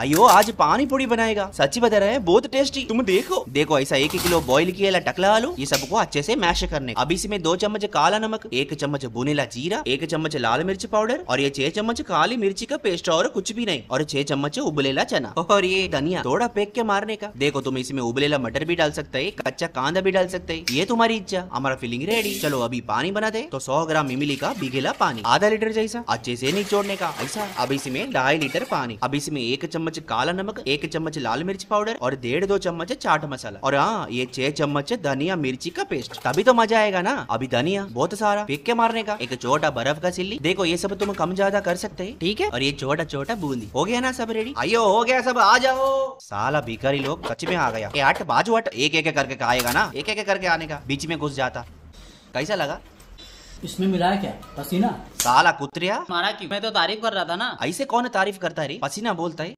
अयो आज पानी पूरी बनाएगा सच्ची बता रहे हैं बहुत टेस्टी तुम देखो देखो ऐसा एक किलो बॉईल किया टकला आलू ये सबको अच्छे से मैश करने अब इसमें दो चम्मच काला नमक एक चम्मच बुनेला जीरा एक चम्मच लाल मिर्च पाउडर और ये छह चम्मच काली मिर्ची का पेस्ट और कुछ भी नहीं और छह चम्मच उबलेला चना और ये धनिया थोड़ा फेंक के मारने का देखो तुम इसमें उबलेला मटर भी डाल सकते है कच्चा कांदा भी डाल सकते है ये तुम्हारी इच्छा हमारा फिलिंग रेडी चलो अभी पानी बना दे तो सौ ग्राम इमली का बिघेला पानी आधा लीटर जैसा अच्छे से निचोड़ने का ऐसा अब इसमें ढाई लीटर पानी अब इसमें एक चम्मच चम्मच काला नमक एक चम्मच लाल मिर्च पाउडर और डेढ़ दो चम्मच चाट मसाला और हाँ ये छह चम्मच धनिया मिर्ची का पेस्ट तभी तो मजा आएगा ना अभी धनिया बहुत सारा फेंक के मारने का एक छोटा बर्फ का सिल्ली देखो ये सब तुम कम ज्यादा कर सकते है ठीक है और ये छोटा छोटा बूंदी हो गया ना सब रेडी आइयो हो गया सब आ जाओ साला भिखारी लोग सच में आ गया आठ बाजू एक एक करके आएगा ना एक एक करके आने का बीच में घुस जाता कैसा लगा इसमें मिला क्या पसीना साला कुतरिया मारा क्यों मैं तो तारीफ कर रहा था ना ऐसे कौन तारीफ करता है पसीना बोलता है